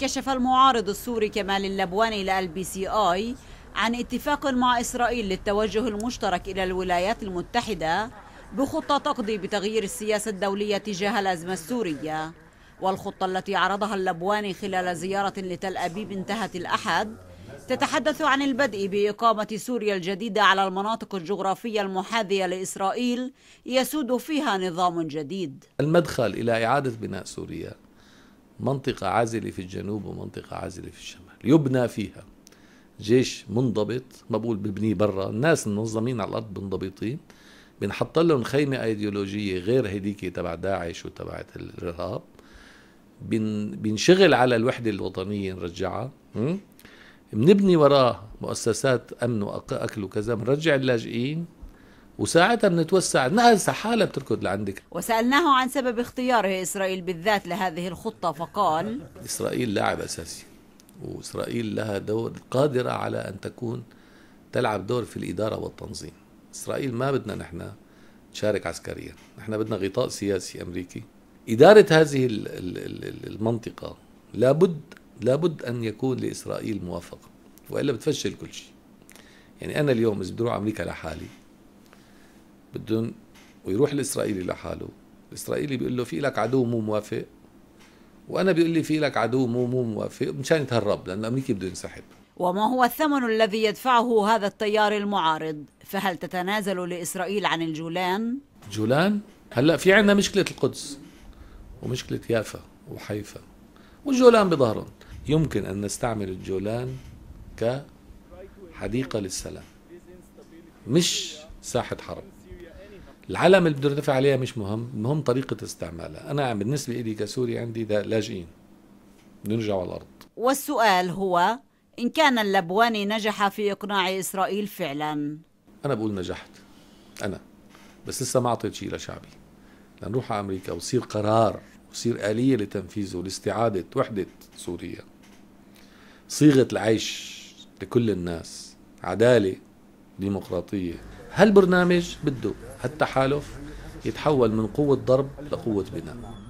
كشف المعارض السوري كمال اللبواني لال بي سي آي عن اتفاق مع إسرائيل للتوجه المشترك إلى الولايات المتحدة بخطة تقضي بتغيير السياسة الدولية تجاه الأزمة السورية والخطة التي عرضها اللبواني خلال زيارة لتل أبيب انتهت الأحد تتحدث عن البدء بإقامة سوريا الجديدة على المناطق الجغرافية المحاذية لإسرائيل يسود فيها نظام جديد المدخل إلى إعادة بناء سوريا منطقة عازلة في الجنوب ومنطقة عازلة في الشمال يبنى فيها جيش منضبط ما بقول ببنيه برا الناس المنظمين على الأرض منضبطين بنحط لهم خيمة أيديولوجية غير هديك تبع داعش وتبعت الإرهاب بن بنشغل على الوحدة الوطنية نرجعها بنبني وراه مؤسسات أمن وأكل وكذا بنرجع اللاجئين وساعتها بنتوسع الناس حالها بتركض لعندك وسألناه عن سبب اختياره إسرائيل بالذات لهذه الخطة فقال إسرائيل لاعب أساسي وإسرائيل لها دور قادرة على أن تكون تلعب دور في الإدارة والتنظيم إسرائيل ما بدنا نحن تشارك عسكريا نحن بدنا غطاء سياسي أمريكي إدارة هذه المنطقة لابد لابد أن يكون لإسرائيل موافقة وإلا بتفشل كل شيء يعني أنا اليوم إذا بدي أروح أمريكا لحالي بدهم ويروح الاسرائيلي لحاله الاسرائيلي بيقول له في لك عدو مو موافق وانا بيقول لي في لك عدو مو مو موافق مشان يتهرب لان امريكا بده ينسحب وما هو الثمن الذي يدفعه هذا التيار المعارض فهل تتنازل لاسرائيل عن الجولان جولان هلا في عندنا مشكله القدس ومشكله يافا وحيفا والجولان بظهرهم يمكن ان نستعمل الجولان كحديقه للسلام مش ساحه حرب العلم اللي بده يرتفع عليها مش مهم المهم طريقه استعمالها انا بالنسبه لي كسوري عندي ده لاجئين نرجعوا على الارض والسؤال هو ان كان اللبواني نجح في اقناع اسرائيل فعلا انا بقول نجحت انا بس لسه ما اعطيت شيء لشعبي لنروح على امريكا وصير قرار وصير اليه لتنفيذه لاستعاده وحده سوريا صيغه العيش لكل الناس عداله ديمقراطيه هالبرنامج بده هالتحالف يتحول من قوة ضرب لقوة بناء